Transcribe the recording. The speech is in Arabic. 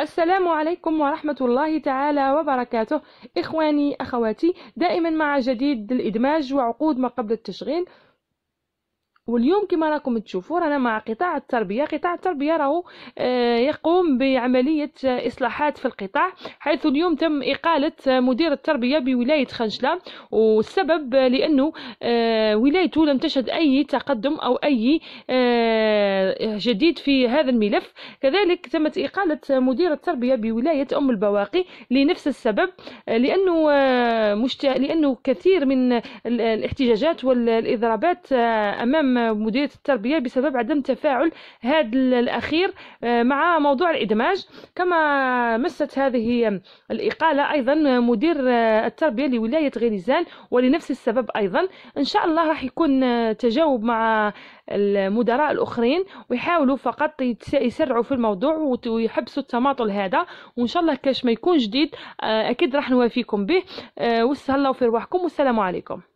السلام عليكم ورحمة الله تعالى وبركاته إخواني أخواتي دائما مع جديد الإدماج وعقود ما قبل التشغيل واليوم كما راكم تشوفوا رانا مع قطاع التربيه قطاع التربيه راهو آه، يقوم بعمليه اصلاحات في القطاع حيث اليوم تم اقاله مدير التربيه بولايه خنجله والسبب لانه آه، ولايته لم تشهد اي تقدم او اي آه، جديد في هذا الملف كذلك تمت اقاله مدير التربيه بولايه ام البواقي لنفس السبب لانه مشت... لانه كثير من الاحتجاجات والاضرابات امام مديريه التربيه بسبب عدم تفاعل هذا الاخير آه، مع موضوع الادماج كما مست هذه الاقاله ايضا مدير آه، التربيه لولايه غليزان ولنفس السبب ايضا ان شاء الله راح يكون آه، تجاوب مع المدراء الاخرين ويحاولوا فقط يسرعوا في الموضوع ويحبسوا التماطل هذا وان شاء الله كاش ما يكون جديد اكيد راح نوافيكم به واستهلاو في رواحكم والسلام عليكم